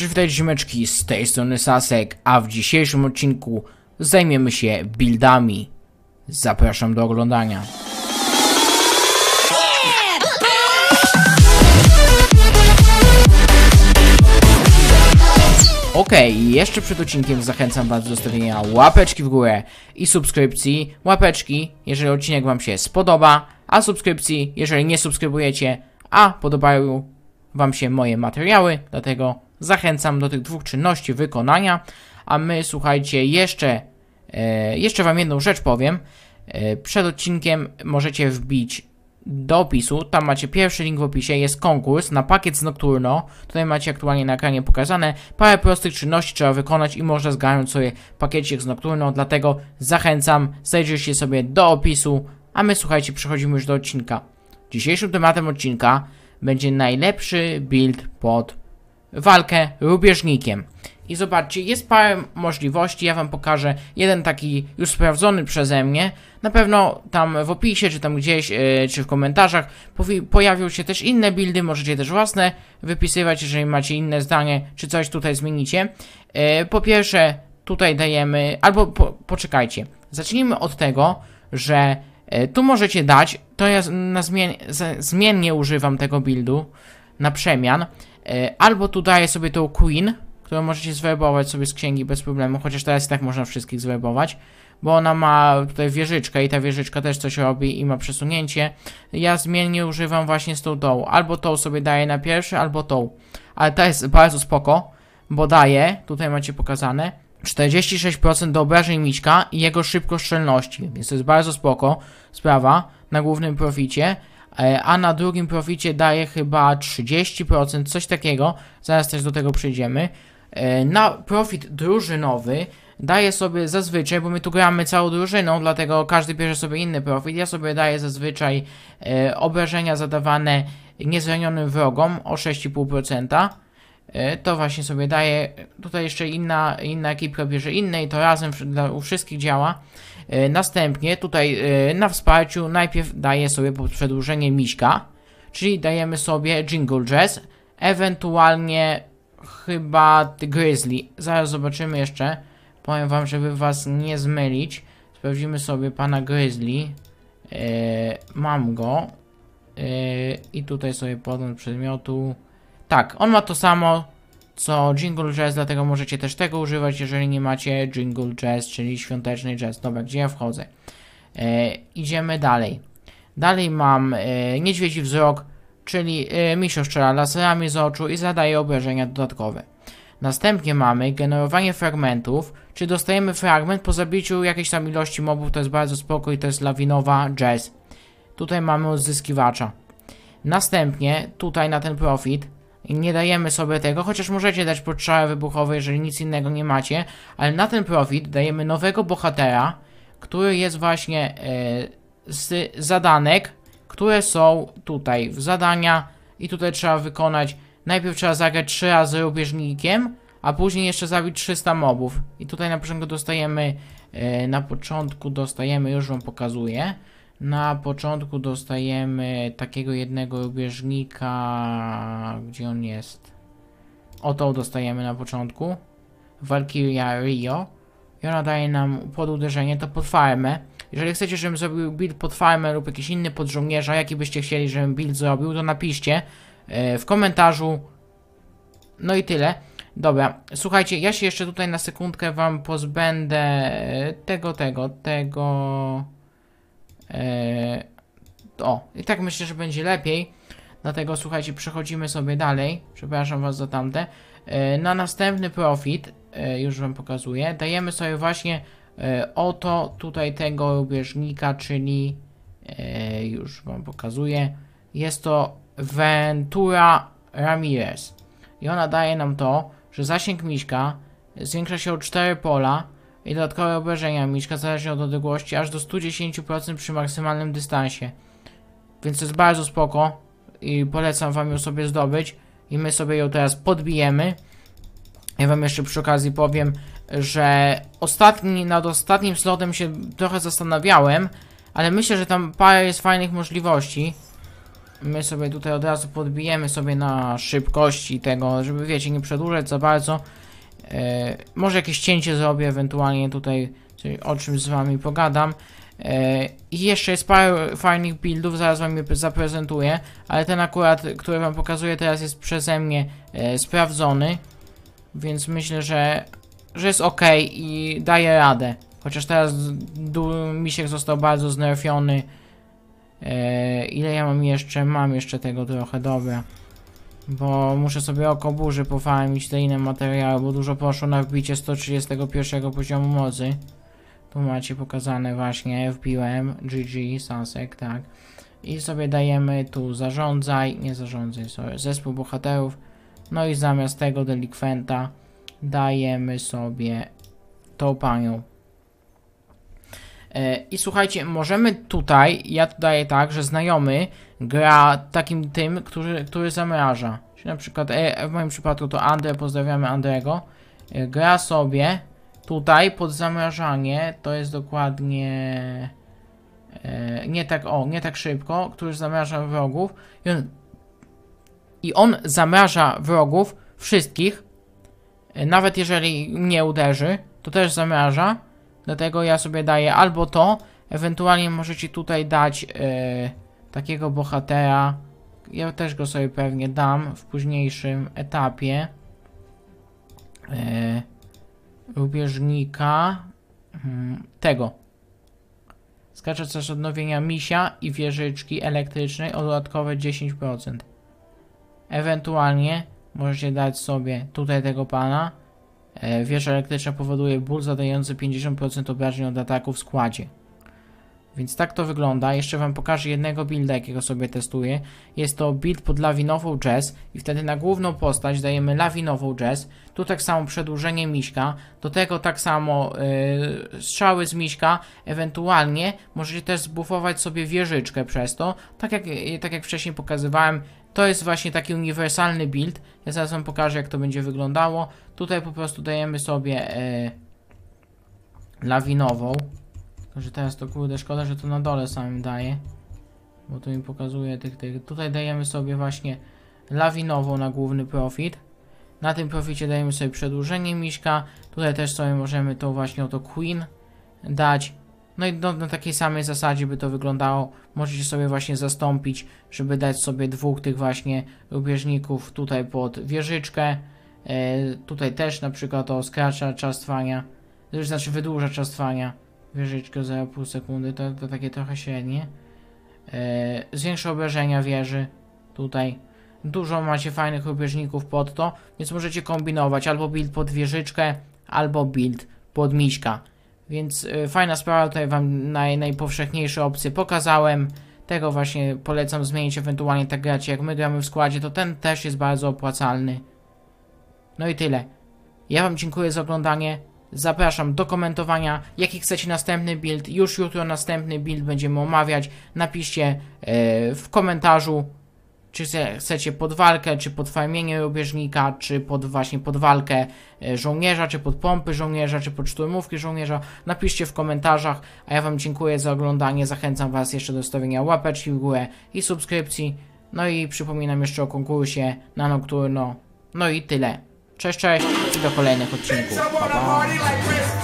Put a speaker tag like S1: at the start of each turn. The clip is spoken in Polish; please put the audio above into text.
S1: Cześć, witajcie ziomeczki, z tej strony Sasek, a w dzisiejszym odcinku zajmiemy się buildami. Zapraszam do oglądania. Ok, jeszcze przed odcinkiem zachęcam Was do zostawienia łapeczki w górę i subskrypcji. Łapeczki, jeżeli odcinek Wam się spodoba, a subskrypcji, jeżeli nie subskrybujecie, a podobają Wam się moje materiały, dlatego Zachęcam do tych dwóch czynności wykonania, a my słuchajcie, jeszcze, e, jeszcze Wam jedną rzecz powiem. E, przed odcinkiem możecie wbić do opisu, tam macie pierwszy link w opisie, jest konkurs na pakiet z Nocturno, tutaj macie aktualnie na ekranie pokazane, parę prostych czynności trzeba wykonać i można zgarnąć sobie pakiecik z Nocturno, dlatego zachęcam, zajrzyjcie sobie do opisu, a my słuchajcie, przechodzimy już do odcinka. Dzisiejszym tematem odcinka będzie najlepszy build pod walkę rubieżnikiem. I zobaczcie, jest parę możliwości, ja wam pokażę jeden taki już sprawdzony przeze mnie. Na pewno tam w opisie, czy tam gdzieś, yy, czy w komentarzach pojawią się też inne buildy, możecie też własne wypisywać, jeżeli macie inne zdanie, czy coś tutaj zmienicie. Yy, po pierwsze, tutaj dajemy, albo po, poczekajcie, zacznijmy od tego, że yy, tu możecie dać, to ja na zmien, zmiennie używam tego buildu, na przemian. E, albo tu daję sobie tą Queen, którą możecie zwebować sobie z księgi bez problemu, chociaż teraz i tak można wszystkich zwebować, bo ona ma tutaj wieżyczkę i ta wieżyczka też coś robi i ma przesunięcie. Ja zmiennie używam właśnie z tą dołu, albo tą sobie daję na pierwszy, albo tą. Ale ta jest bardzo spoko, bo daje, tutaj macie pokazane, 46% do obrażeń Mićka i jego szczelności, więc to jest bardzo spoko sprawa na głównym proficie, E, a na drugim proficie daje chyba 30%, coś takiego, zaraz też do tego przejdziemy. E, na profit drużynowy daje sobie zazwyczaj, bo my tu gramy całą drużyną, dlatego każdy bierze sobie inny profit. Ja sobie daję zazwyczaj e, obrażenia zadawane niezranionym wrogom o 6,5%. E, to właśnie sobie daje. Tutaj jeszcze inna, inna ekipka bierze inne i to razem dla, u wszystkich działa. E, następnie tutaj e, na wsparciu najpierw daje sobie przedłużenie miśka, czyli dajemy sobie Jingle Jazz, ewentualnie chyba Grizzly. Zaraz zobaczymy jeszcze. Powiem wam, żeby was nie zmylić. Sprawdzimy sobie pana Grizzly. mam go. I tutaj sobie podam przedmiotu. Tak, on ma to samo co Jingle Jazz, dlatego możecie też tego używać, jeżeli nie macie Jingle Jazz, czyli świąteczny jazz. Dobra, gdzie ja wchodzę? E, idziemy dalej. Dalej mam e, niedźwiedzi wzrok, czyli e, misio strzela laserami z oczu i zadaje obrażenia dodatkowe. Następnie mamy generowanie fragmentów, czy dostajemy fragment po zabiciu jakiejś tam ilości mobów, to jest bardzo spoko i to jest lawinowa jazz. Tutaj mamy odzyskiwacza. Następnie tutaj na ten profit i nie dajemy sobie tego, chociaż możecie dać podstrzałę wybuchowe, jeżeli nic innego nie macie, ale na ten profit dajemy nowego bohatera, który jest właśnie yy, z zadanek, które są tutaj w zadania i tutaj trzeba wykonać, najpierw trzeba zagrać 3 razy rubieżnikiem, a później jeszcze zabić 300 mobów. I tutaj na początku dostajemy, yy, na początku dostajemy, już wam pokazuję, na początku dostajemy takiego jednego rubieżnika, gdzie on jest. Oto dostajemy na początku. Valkyria Rio. I ona daje nam pod uderzenie to pod farmę. Jeżeli chcecie, żebym zrobił build pod farmę lub jakiś inny pod żołnierza, jaki byście chcieli, żebym build zrobił, to napiszcie e, w komentarzu. No i tyle. Dobra, słuchajcie, ja się jeszcze tutaj na sekundkę wam pozbędę tego, tego, tego... E, o, i tak myślę, że będzie lepiej. Dlatego słuchajcie, przechodzimy sobie dalej. Przepraszam was za tamte. E, na następny profit, e, już wam pokazuję, dajemy sobie właśnie oto tutaj tego rubieżnika, czyli już wam pokazuję. Jest to Ventura Ramirez. I ona daje nam to, że zasięg miśka zwiększa się o 4 pola, i dodatkowe obrażenia. Miczka zależy od odległości aż do 110% przy maksymalnym dystansie. Więc to jest bardzo spoko i polecam wam ją sobie zdobyć i my sobie ją teraz podbijemy. Ja wam jeszcze przy okazji powiem, że ostatni, nad ostatnim slotem się trochę zastanawiałem, ale myślę, że tam parę jest fajnych możliwości. My sobie tutaj od razu podbijemy sobie na szybkości tego, żeby wiecie, nie przedłużać za bardzo. E, może jakieś cięcie zrobię, ewentualnie tutaj o czymś z wami pogadam. E, I jeszcze jest parę fajnych buildów, zaraz wam je zaprezentuję, ale ten akurat, który wam pokazuję teraz jest przeze mnie e, sprawdzony, więc myślę, że, że jest ok i daje radę. Chociaż teraz misiek został bardzo znerfiony. ile ja mam jeszcze? Mam jeszcze tego trochę, dobra bo muszę sobie oko burzy pofarmić te inne materiały, bo dużo poszło na wbicie 131 poziomu mocy. Tu macie pokazane właśnie, wbiłem GG, Sansek, tak. I sobie dajemy tu zarządzaj, nie zarządzaj, sobie, zespół bohaterów. No i zamiast tego delikwenta dajemy sobie tą panią. E, I słuchajcie, możemy tutaj, ja tu daję tak, że znajomy gra takim tym, który, który zamraża. Czyli na przykład, e, e, w moim przypadku to Andre, pozdrawiamy Andrego. Gra sobie tutaj pod zamrażanie, to jest dokładnie... Nie tak, o, nie tak szybko, który zamraża wrogów. I on, i on zamraża wrogów, wszystkich. Nawet jeżeli nie uderzy, to też zamraża Dlatego ja sobie daję albo to, ewentualnie możecie tutaj dać yy, takiego bohatera. Ja też go sobie pewnie dam w późniejszym etapie. Yy, rubieżnika. Hmm, tego. Skacze coś odnowienia misia i wieżyczki elektrycznej o dodatkowe 10%. Ewentualnie możecie dać sobie tutaj tego pana E, wieża elektryczna powoduje ból zadający 50% obrażeń od ataku w składzie. Więc tak to wygląda. Jeszcze wam pokażę jednego builda, jakiego sobie testuję. Jest to build pod lawinową jazz i wtedy na główną postać dajemy lawinową jazz. Tu tak samo przedłużenie miśka, do tego tak samo yy, strzały z miśka. Ewentualnie możecie też zbufować sobie wieżyczkę przez to. Tak jak, e, tak jak wcześniej pokazywałem, to jest właśnie taki uniwersalny build, ja zaraz wam pokażę jak to będzie wyglądało. Tutaj po prostu dajemy sobie e, lawinową. Tylko, że teraz to kurde szkoda, że to na dole samym daje. Bo to mi pokazuje tych, tych. Tutaj dajemy sobie właśnie lawinową na główny profit. Na tym proficie dajemy sobie przedłużenie miszka. Tutaj też sobie możemy to właśnie oto queen dać. No i na takiej samej zasadzie by to wyglądało. Możecie sobie właśnie zastąpić, żeby dać sobie dwóch tych właśnie rubieżników tutaj pod wieżyczkę. E, tutaj też na przykład to skracza czas trwania, to znaczy wydłuża czas trwania. Wieżyczkę 0,5 sekundy, to, to takie trochę średnie. Yy, zwiększa obrażenia wieży tutaj. Dużo macie fajnych rubieżników pod to, więc możecie kombinować albo build pod wieżyczkę, albo build pod miśka. Więc y, fajna sprawa, tutaj wam naj, najpowszechniejsze opcje pokazałem. Tego właśnie polecam zmienić, ewentualnie tak gracie jak my gramy w składzie, to ten też jest bardzo opłacalny. No i tyle. Ja wam dziękuję za oglądanie. Zapraszam do komentowania, jaki chcecie następny build. Już jutro następny build będziemy omawiać. Napiszcie e, w komentarzu czy chcecie pod walkę, czy pod fajmienie rubieżnika, czy pod właśnie pod walkę e, żołnierza, czy pod pompy żołnierza, czy pod szturmówki żołnierza, napiszcie w komentarzach, a ja Wam dziękuję za oglądanie, zachęcam Was jeszcze do stawienia łapeczki w górę i subskrypcji, no i przypominam jeszcze o konkursie na nocturno, no i tyle. Cześć, cześć i do kolejnych odcinków, pa, pa.